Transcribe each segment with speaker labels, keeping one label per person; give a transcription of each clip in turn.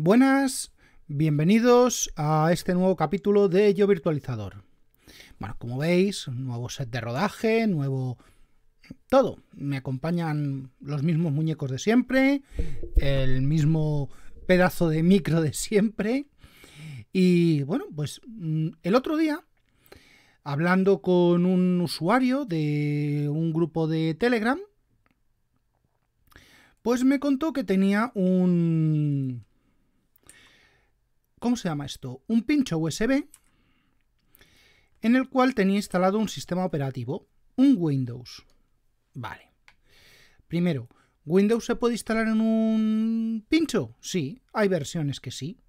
Speaker 1: Buenas, bienvenidos a este nuevo capítulo de Yo Virtualizador. Bueno, como veis, nuevo set de rodaje, nuevo... Todo. Me acompañan los mismos muñecos de siempre, el mismo pedazo de micro de siempre. Y bueno, pues mm, el otro día, hablando con un usuario de un grupo de Telegram, pues me contó que tenía un ¿cómo se llama esto? Un pincho USB en el cual tenía instalado un sistema operativo, un Windows. Vale. Primero, ¿Windows se puede instalar en un pincho? Sí, hay versiones que sí.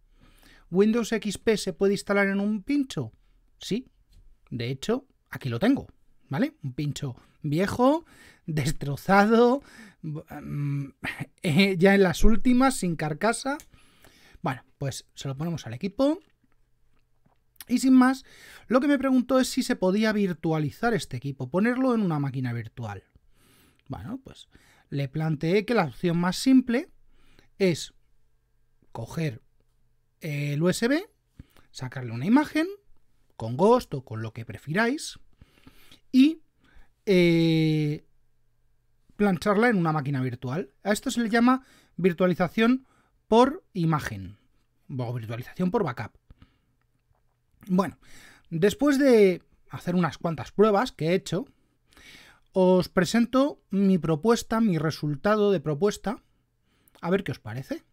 Speaker 1: ¿Windows XP se puede instalar en un pincho? Sí. De hecho, aquí lo tengo, ¿vale? Un pincho viejo, destrozado, mm, eh, ya en las últimas, sin carcasa, bueno, pues se lo ponemos al equipo. Y sin más, lo que me preguntó es si se podía virtualizar este equipo, ponerlo en una máquina virtual. Bueno, pues le planteé que la opción más simple es coger el USB, sacarle una imagen, con Ghost o con lo que prefiráis, y eh, plancharla en una máquina virtual. A esto se le llama virtualización por imagen o virtualización por backup. Bueno, después de hacer unas cuantas pruebas que he hecho, os presento mi propuesta, mi resultado de propuesta, a ver qué os parece.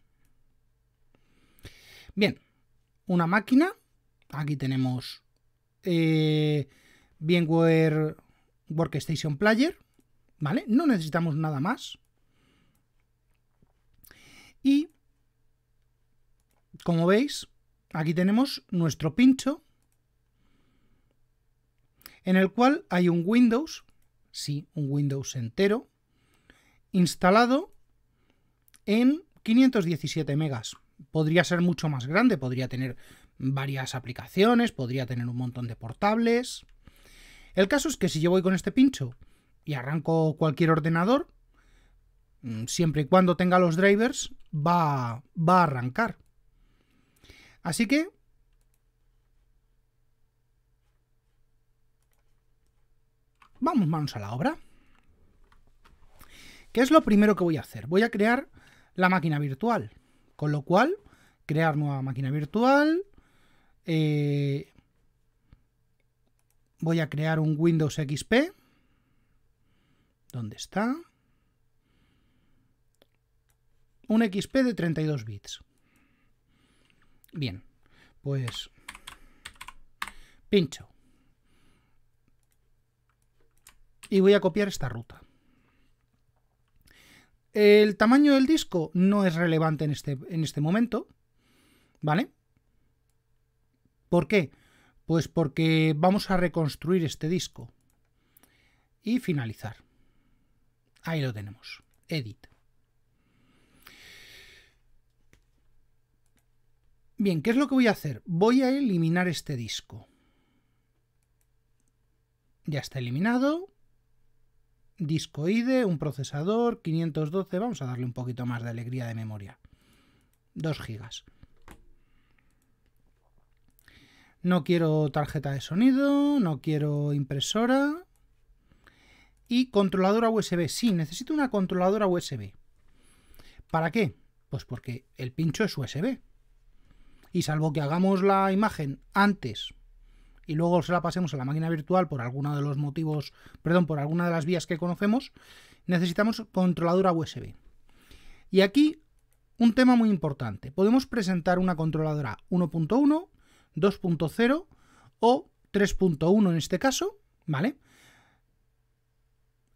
Speaker 1: Bien, una máquina, aquí tenemos eh, VMware Workstation Player, ¿vale? No necesitamos nada más. Y como veis, aquí tenemos nuestro pincho en el cual hay un Windows, sí, un Windows entero, instalado en 517 megas. Podría ser mucho más grande, podría tener varias aplicaciones, podría tener un montón de portables. El caso es que si yo voy con este pincho y arranco cualquier ordenador, mm, siempre y cuando tenga los drivers, va, va a arrancar. Así que... Vamos manos a la obra. ¿Qué es lo primero que voy a hacer? Voy a crear la máquina virtual. Con lo cual, crear nueva máquina virtual. Eh, voy a crear un Windows XP. ¿Dónde está? Un XP de 32 bits. Bien, pues pincho. Y voy a copiar esta ruta. El tamaño del disco no es relevante en este, en este momento, ¿vale? ¿Por qué? Pues porque vamos a reconstruir este disco. Y finalizar. Ahí lo tenemos. Edit. Bien, ¿qué es lo que voy a hacer? Voy a eliminar este disco. Ya está eliminado. Disco IDE, un procesador, 512. Vamos a darle un poquito más de alegría de memoria. 2 GB. No quiero tarjeta de sonido, no quiero impresora. Y controladora USB. Sí, necesito una controladora USB. ¿Para qué? Pues porque el pincho es USB y salvo que hagamos la imagen antes y luego se la pasemos a la máquina virtual por alguna de los motivos, perdón, por alguna de las vías que conocemos, necesitamos controladora USB. Y aquí un tema muy importante. Podemos presentar una controladora 1.1, 2.0 o 3.1 en este caso, ¿vale?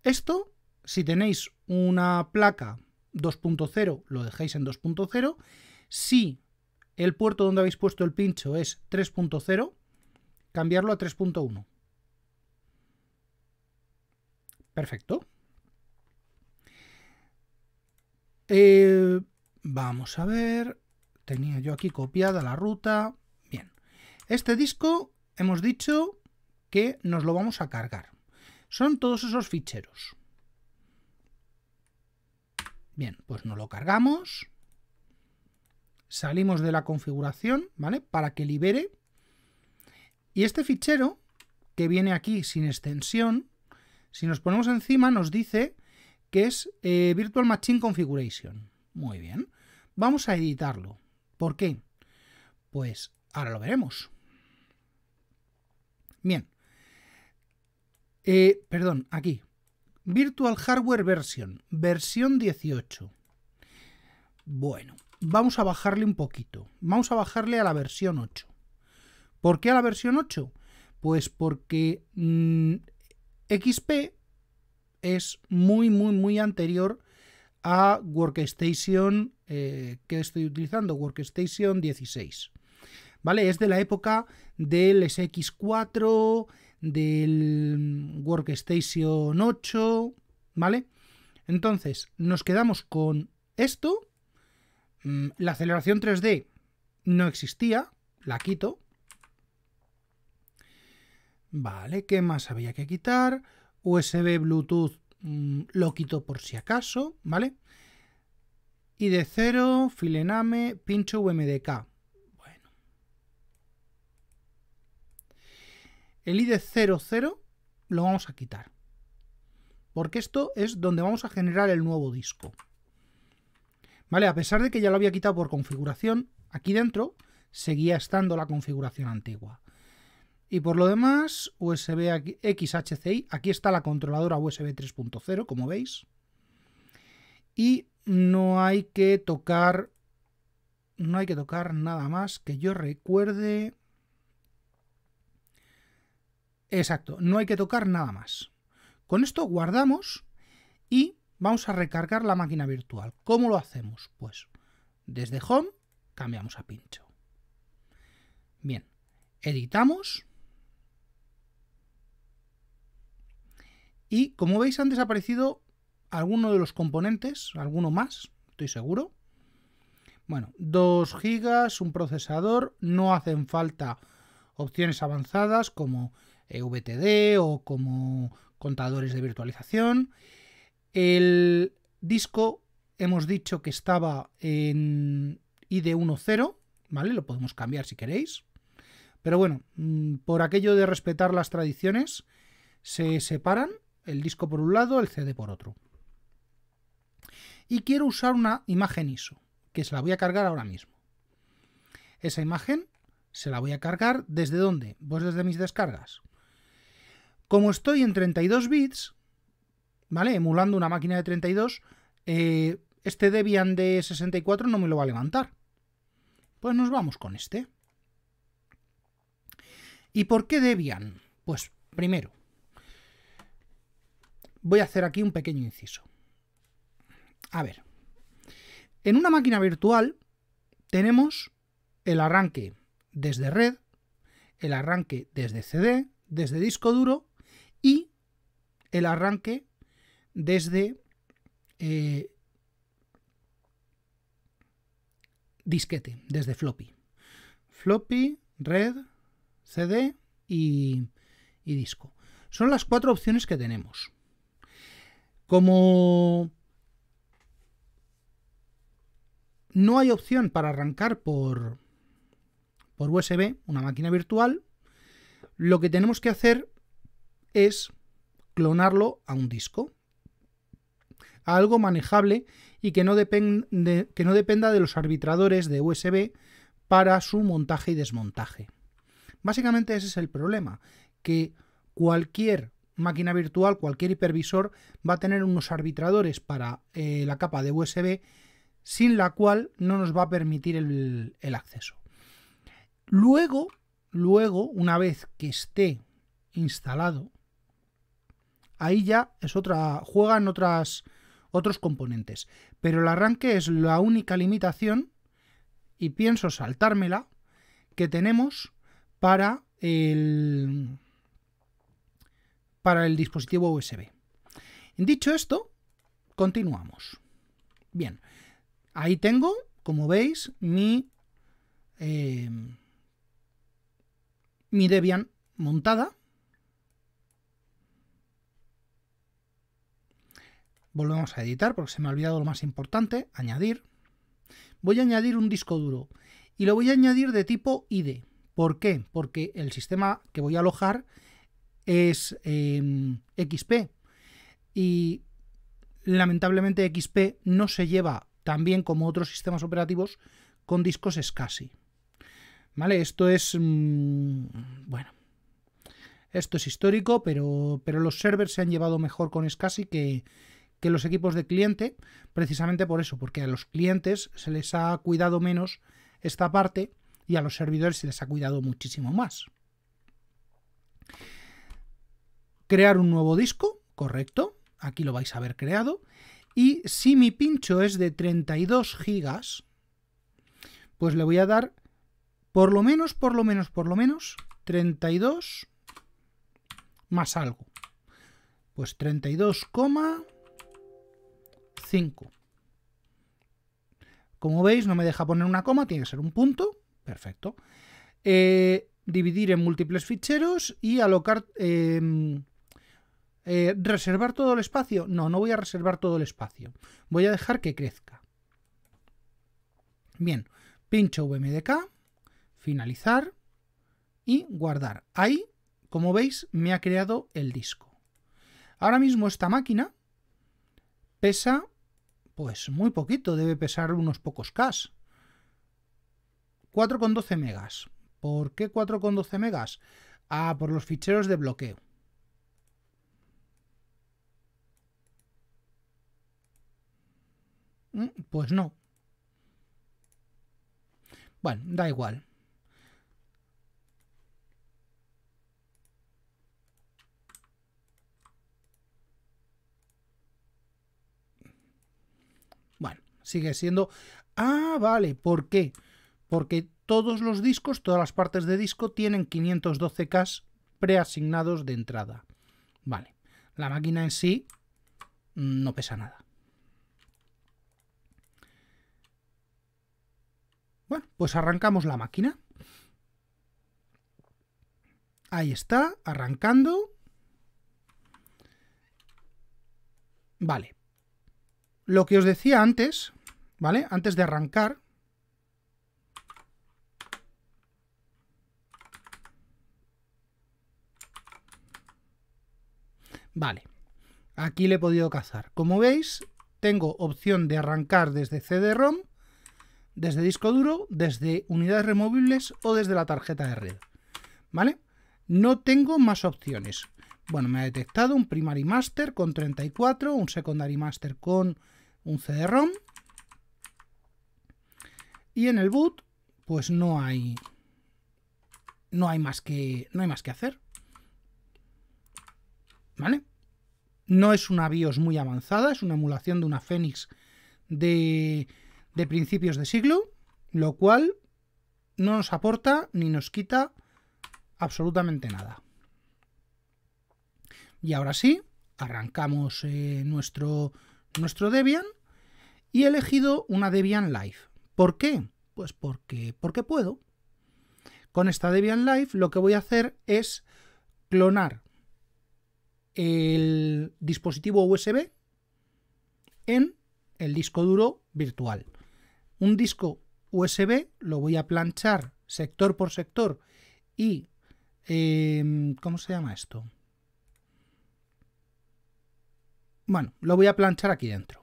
Speaker 1: Esto, si tenéis una placa 2.0, lo dejáis en 2.0. Si el puerto donde habéis puesto el pincho es 3.0, cambiarlo a 3.1. Perfecto. Eh, vamos a ver. Tenía yo aquí copiada la ruta. Bien. Este disco hemos dicho que nos lo vamos a cargar. Son todos esos ficheros. Bien, pues nos lo cargamos salimos de la configuración, ¿vale? Para que libere. Y este fichero, que viene aquí sin extensión, si nos ponemos encima nos dice que es eh, Virtual Machine Configuration. Muy bien. Vamos a editarlo. ¿Por qué? Pues ahora lo veremos. Bien. Eh, perdón, aquí. Virtual Hardware Version, versión 18. Bueno, vamos a bajarle un poquito. Vamos a bajarle a la versión 8. ¿Por qué a la versión 8? Pues porque mm, XP es muy, muy, muy anterior a Workstation eh, que estoy utilizando, Workstation 16. ¿Vale? Es de la época del SX4, del Workstation 8, ¿vale? Entonces, nos quedamos con esto Mm, la aceleración 3D no existía, la quito. Vale, ¿qué más había que quitar? USB, Bluetooth, mm, lo quito por si acaso, ¿vale? Y de cero, Filename, pincho UMDK. Bueno. El ID 00 lo vamos a quitar. Porque esto es donde vamos a generar el nuevo disco. ¿Vale? A pesar de que ya lo había quitado por configuración, aquí dentro seguía estando la configuración antigua. Y por lo demás, USB XHCI, aquí está la controladora USB 3.0, como veis. Y no hay que tocar no hay que tocar nada más que yo recuerde. Exacto, no hay que tocar nada más. Con esto guardamos y vamos a recargar la máquina virtual. ¿Cómo lo hacemos? Pues desde Home cambiamos a Pincho. Bien, editamos. Y como veis han desaparecido algunos de los componentes, alguno más, estoy seguro. Bueno, 2 gigas, un procesador, no hacen falta opciones avanzadas como eh, VTD o como contadores de virtualización. El disco hemos dicho que estaba en ID10, ¿vale? Lo podemos cambiar si queréis. Pero bueno, mm, por aquello de respetar las tradiciones, se separan el disco por un lado, el CD por otro. Y quiero usar una imagen ISO, que se la voy a cargar ahora mismo. Esa imagen se la voy a cargar desde dónde? Vos pues desde mis descargas. Como estoy en 32 bits, ¿vale? Emulando una máquina de 32, eh, este Debian de 64 no me lo va a levantar. Pues nos vamos con este. ¿Y por qué Debian? Pues primero, voy a hacer aquí un pequeño inciso. A ver, en una máquina virtual tenemos el arranque desde red, el arranque desde CD, desde disco duro y el arranque desde eh, disquete, desde floppy. Floppy, red, CD y, y disco. Son las cuatro opciones que tenemos. Como no hay opción para arrancar por, por USB, una máquina virtual, lo que tenemos que hacer es clonarlo a un disco algo manejable y que no, que no dependa de los arbitradores de USB para su montaje y desmontaje. Básicamente ese es el problema, que cualquier máquina virtual, cualquier hipervisor va a tener unos arbitradores para eh, la capa de USB sin la cual no nos va a permitir el, acceso. Luego, luego, una vez que esté instalado, ahí ya es otra, juegan otras, otros componentes. Pero el arranque es la única limitación, y pienso saltármela, que tenemos para el, para el dispositivo USB. Dicho esto, continuamos. Bien, ahí tengo, como veis, mi, eh, mi Debian montada Volvemos a editar porque se me ha olvidado lo más importante, añadir. Voy a añadir un disco duro y lo voy a añadir de tipo ID. ¿Por qué? Porque el sistema que voy a alojar es em, XP y lamentablemente XP no se lleva tan bien como otros sistemas operativos con discos SCSI. ¿Vale? Esto es... Mm, bueno. Esto es histórico, pero, pero los servers se han llevado mejor con SCSI que, que los equipos de cliente, precisamente por eso, porque a los clientes se les ha cuidado menos esta parte y a los servidores se les ha cuidado muchísimo más. Crear un nuevo disco, correcto, aquí lo vais a haber creado. Y si mi pincho es de 32 gigas, pues le voy a dar por lo menos, por lo menos, por lo menos 32 más algo. Pues 32, 5. Como veis, no me deja poner una coma, tiene que ser un punto. Perfecto. Eh, dividir en múltiples ficheros y alocar... Em, eh, ¿Reservar todo el espacio? No, no voy a reservar todo el espacio. Voy a dejar que crezca. Bien, pincho VMDK, finalizar y guardar. Ahí, como veis, me ha creado el disco. Ahora mismo esta máquina pesa pues muy poquito, debe pesar unos pocos con 4,12 megas. ¿Por qué 4,12 megas? Ah, por los ficheros de bloqueo. Mm, pues no. Bueno, da igual. sigue siendo... Ah, vale, ¿por qué? Porque todos los discos, todas las partes de disco tienen 512K preasignados de entrada. Vale, la máquina en sí no pesa nada. Bueno, pues arrancamos la máquina. Ahí está, arrancando. Vale. Lo que os decía antes, ¿vale? Antes de arrancar. Vale, aquí le he podido cazar. Como veis, tengo opción de arrancar desde CD-ROM, desde disco duro, desde unidades removibles o desde la tarjeta de red. ¿Vale? No tengo más opciones. Bueno, me ha detectado un Primary Master con 34, un Secondary Master con un CD-ROM y en el boot, pues no hay. No hay más que. No hay más que hacer. ¿Vale? No es una BIOS muy avanzada, es una emulación de una Fénix de, principios de siglo, lo cual no nos aporta ni nos quita absolutamente nada. Y ahora sí, arrancamos eh, nuestro, nuestro Debian y he elegido una Debian Live. ¿Por qué? Pues porque, puedo. Con esta Debian Live lo que voy a hacer es clonar el dispositivo USB en el disco duro virtual. Un disco USB lo voy a planchar sector por sector y... Em, ¿Cómo se llama esto? Bueno, lo voy a planchar aquí dentro.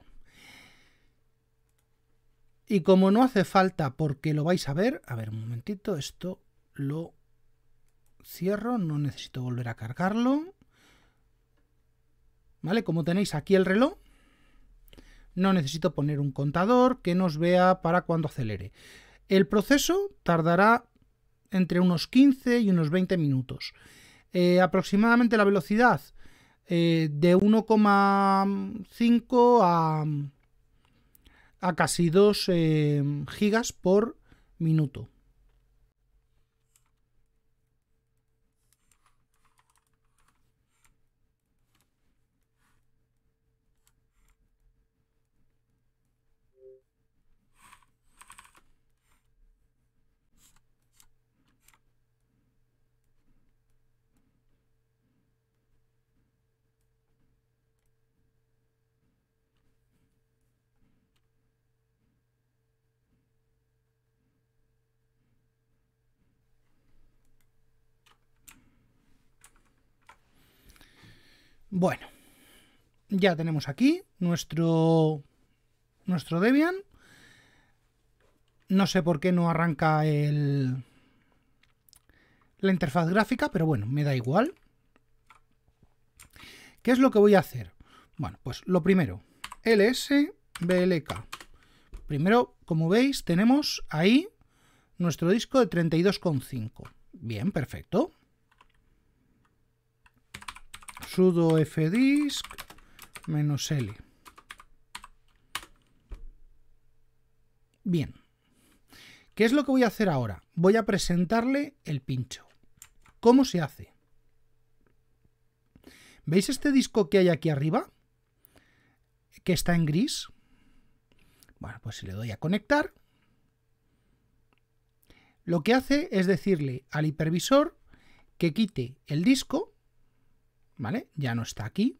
Speaker 1: Y como no hace falta porque lo vais a ver, a ver un momentito, esto lo cierro, no necesito volver a cargarlo. ¿Vale? Como tenéis aquí el reloj, no necesito poner un contador que nos vea para cuando acelere. El proceso tardará entre unos 15 y unos 20 minutos. Eh, aproximadamente la velocidad eh, de 1,5 a a casi 2 eh, gigas por minuto. Bueno, ya tenemos aquí nuestro, nuestro Debian. No sé por qué no arranca el, la interfaz gráfica, pero bueno, me da igual. ¿Qué es lo que voy a hacer? Bueno, pues lo primero, lsblk. Primero, como veis, tenemos ahí nuestro disco de 32,5. Bien, perfecto sudo fdisk L. Bien. ¿Qué es lo que voy a hacer ahora? Voy a presentarle el pincho. ¿Cómo se hace? ¿Veis este disco que hay aquí arriba? Que está en gris. Bueno, pues si le doy a conectar, lo que hace es decirle al hipervisor que quite el disco ¿vale? Ya no está aquí.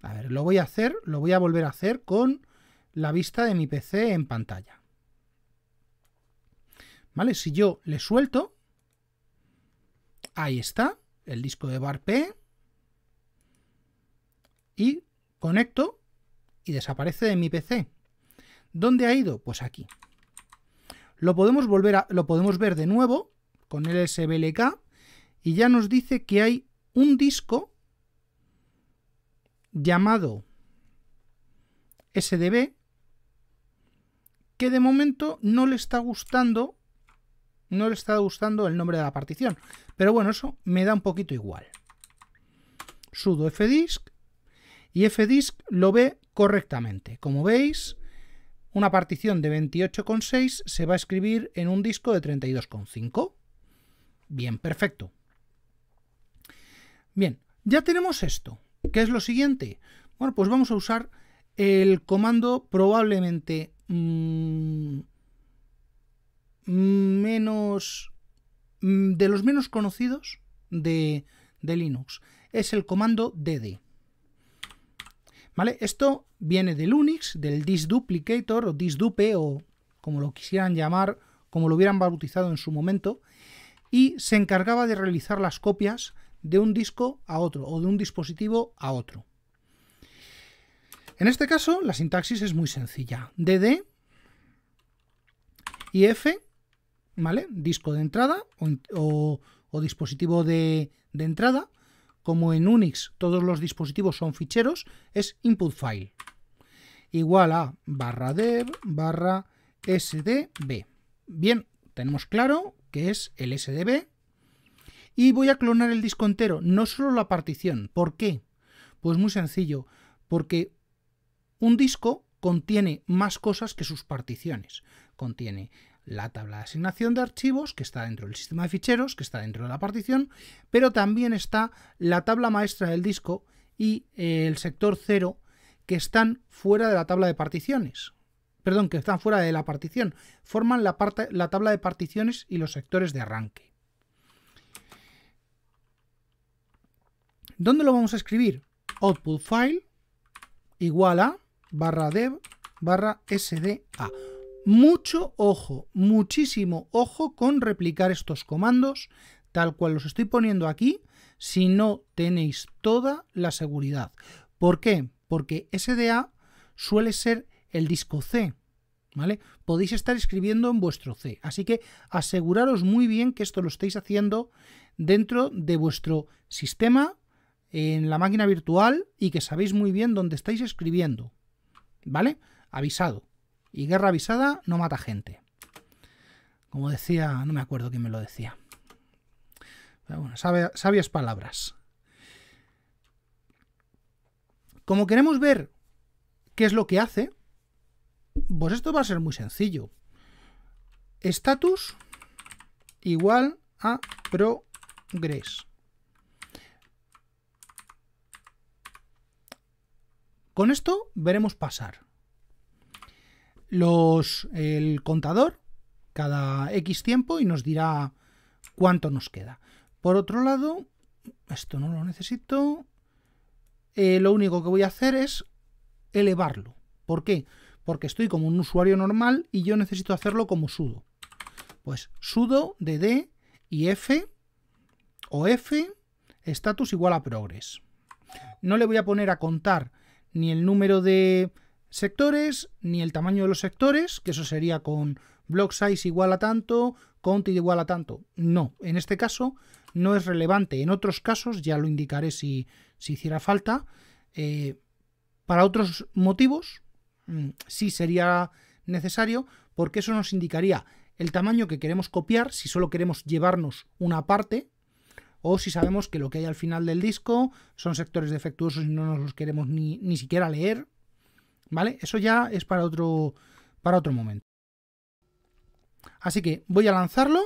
Speaker 1: A ver, lo voy a hacer, lo voy a volver a hacer con la vista de mi PC en pantalla. ¿Vale? Si yo le suelto, ahí está, el disco de bar P, y conecto y desaparece de mi PC. ¿Dónde ha ido? Pues aquí. Lo podemos, volver a, lo podemos ver de nuevo con el SBLK y ya nos dice que hay un disco llamado SDB que de momento no le está gustando no le está gustando el nombre de la partición pero bueno eso me da un poquito igual sudo fdisk y fdisk lo ve correctamente como veis una partición de 28,6 se va a escribir en un disco de 32,5 bien perfecto Bien, ya tenemos esto. ¿Qué es lo siguiente? Bueno, pues vamos a usar el comando probablemente mm, mm, menos mm, de los menos conocidos de, de Linux. Es el comando dd. ¿Vale? Esto viene del Unix, del disduplicator o disdupe o como lo quisieran llamar, como lo hubieran bautizado en su momento, y se encargaba de realizar las copias de un disco a otro o de un dispositivo a otro. En este caso, la sintaxis es muy sencilla. DD y F, ¿vale? Disco de entrada o, dispositivo de, de entrada. Como en Unix todos los dispositivos son ficheros, es input file. Igual a barra dev barra sdb. Bien, tenemos claro que es el sdb y voy a clonar el disco entero, no solo la partición. ¿Por qué? Pues muy sencillo, porque un disco contiene más cosas que sus particiones. Contiene la tabla de asignación de archivos, que está dentro del sistema de ficheros, que está dentro de la partición, pero también está la tabla maestra del disco y el sector 0, que están fuera de la tabla de particiones. Perdón, que están fuera de la partición. Forman la, parte, la tabla de particiones y los sectores de arranque. ¿Dónde lo vamos a escribir? Output file igual a barra dev barra sda. Mucho ojo, muchísimo ojo con replicar estos comandos tal cual los estoy poniendo aquí si no tenéis toda la seguridad. ¿Por qué? Porque SDA suele ser el disco C, ¿vale? Podéis estar escribiendo en vuestro C, así que aseguraros muy bien que esto lo estáis haciendo dentro de vuestro sistema en la máquina virtual y que sabéis muy bien dónde estáis escribiendo. ¿Vale? Avisado. Y guerra avisada no mata gente. Como decía, no me acuerdo quién me lo decía. bueno, sabias palabras. Como queremos ver qué es lo que hace, pues esto va a ser muy sencillo. Status igual a progress. Con esto veremos pasar los, el contador cada X tiempo y nos dirá cuánto nos queda. Por otro lado, esto no lo necesito. Eh, lo único que voy a hacer es elevarlo. ¿Por qué? Porque estoy como un usuario normal y yo necesito hacerlo como sudo. Pues sudo d y f o f status igual a progress. No le voy a poner a contar ni el número de sectores, ni el tamaño de los sectores, que eso sería con block size igual a tanto, count igual a tanto. No, en este caso no es relevante. En otros casos, ya lo indicaré si, hiciera falta, eh, para otros motivos mm, sí sería necesario, porque eso nos indicaría el tamaño que queremos copiar, si solo queremos llevarnos una parte, o si sabemos que lo que hay al final del disco son sectores defectuosos y no nos los queremos ni, ni siquiera leer. ¿Vale? Eso ya es para otro, para otro momento. Así que voy a lanzarlo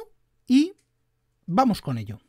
Speaker 1: y vamos con ello.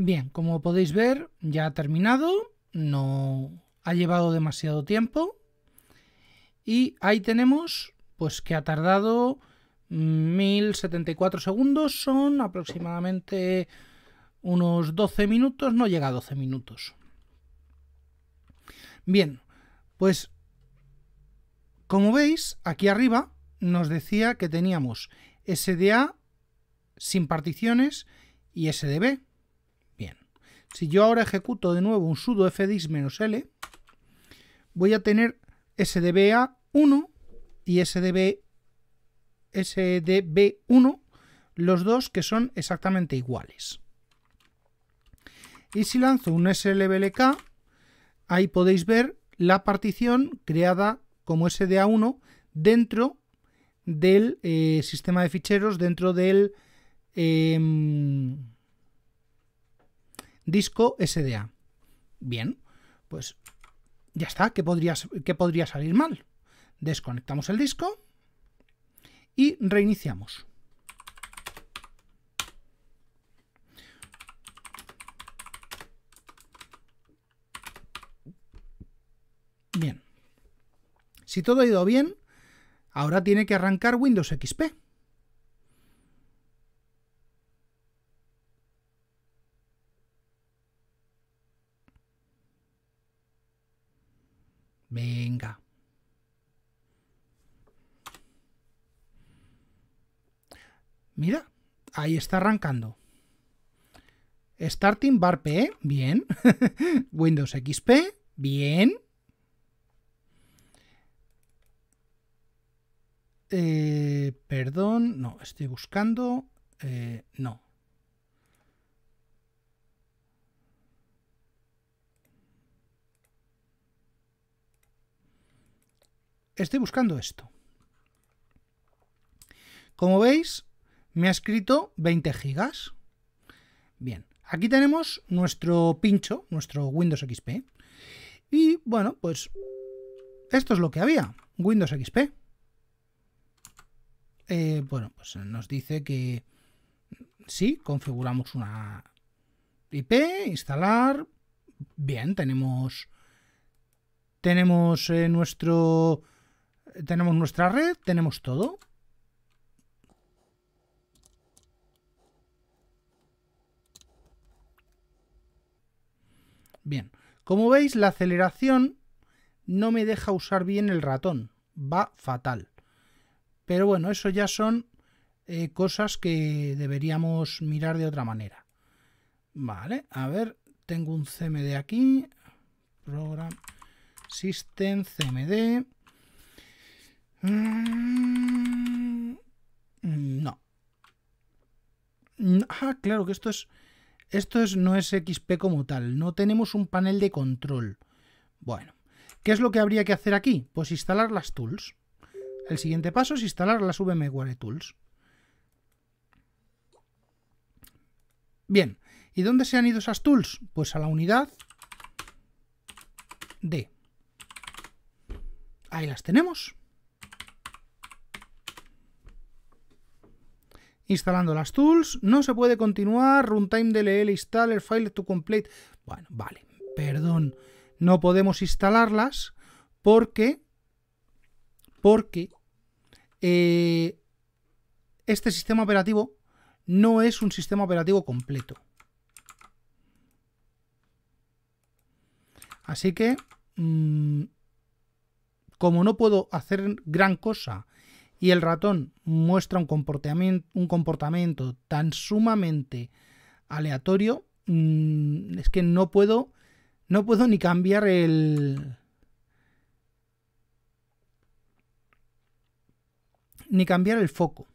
Speaker 1: Bien, como podéis ver, ya ha terminado, no ha llevado demasiado tiempo y ahí tenemos pues que ha tardado 1074 mm, segundos, son aproximadamente unos 12 minutos, no llega a 12 minutos. Bien, pues como veis, aquí arriba nos decía que teníamos SDA sin particiones y SDB. Si yo ahora ejecuto de nuevo un sudo fdis-l, voy a tener sdba1 y sdb, sdb1, los dos que son exactamente iguales. Y si lanzo un slblk, ahí podéis ver la partición creada como SDA1 dentro del eh, sistema de ficheros, dentro del... Em, disco SDA. Bien, pues ya está, ¿qué, podría salir mal? Desconectamos el disco y reiniciamos. Bien. Si todo ha ido bien, ahora tiene que arrancar Windows XP. Mira, ahí está arrancando. Starting bar P, bien. Windows XP, bien. Eh, perdón, no, estoy buscando. Eh, no. Estoy buscando esto. Como veis, me ha escrito 20 gigas. Bien, aquí tenemos nuestro pincho, nuestro Windows XP. Y bueno, pues esto es lo que había, Windows XP. Eh, bueno, pues nos dice que sí, configuramos una IP, instalar. Bien, tenemos tenemos eh, nuestro tenemos nuestra red, tenemos todo. Bien, como veis la aceleración no me deja usar bien el ratón, va fatal. Pero bueno, eso ya son eh, cosas que deberíamos mirar de otra manera. Vale, a ver, tengo un CMD aquí, Program System CMD. Mm, no. Mm, ah, claro que esto es esto es, no es XP como tal, no tenemos un panel de control. Bueno, ¿qué es lo que habría que hacer aquí? Pues instalar las tools. El siguiente paso es instalar las VMware Tools. Bien, ¿y dónde se han ido esas tools? Pues a la unidad D. Ahí las tenemos. instalando las tools, no se puede continuar, runtime dll installer file to complete. Bueno, vale, perdón, no podemos instalarlas porque, eh, este sistema operativo no es un sistema operativo completo. Así que, mm, como no puedo hacer gran cosa y el ratón muestra un comportamiento, un comportamiento tan sumamente aleatorio, mm, es que no puedo, no puedo ni cambiar el... ni cambiar el foco.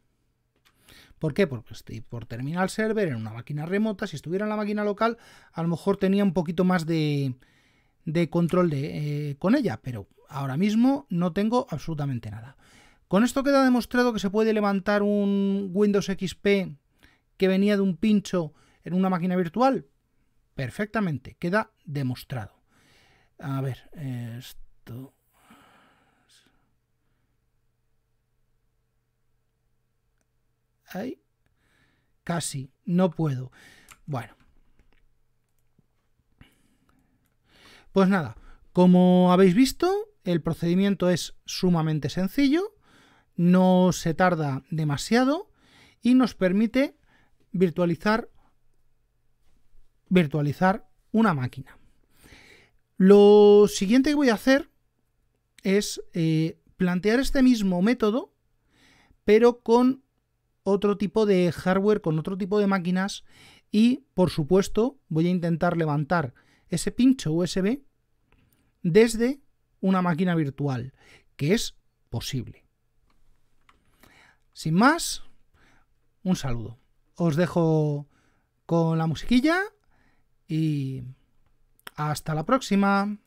Speaker 1: ¿Por qué? Porque estoy por terminal server en una máquina remota. Si estuviera en la máquina local, a lo mejor tenía un poquito más de, de control de, eh, con ella, pero ahora mismo no tengo absolutamente nada. Con esto queda demostrado que se puede levantar un Windows XP que venía de un pincho en una máquina virtual. Perfectamente, queda demostrado. A ver, esto... Ahí. Casi, no puedo. Bueno. Pues nada, como habéis visto, el procedimiento es sumamente sencillo no se tarda demasiado y nos permite virtualizar, virtualizar una máquina. Lo siguiente que voy a hacer es eh, plantear este mismo método, pero con otro tipo de hardware, con otro tipo de máquinas y, por supuesto, voy a intentar levantar ese pincho USB desde una máquina virtual, que es posible. Sin más, un saludo. Os dejo con la musiquilla y hasta la próxima.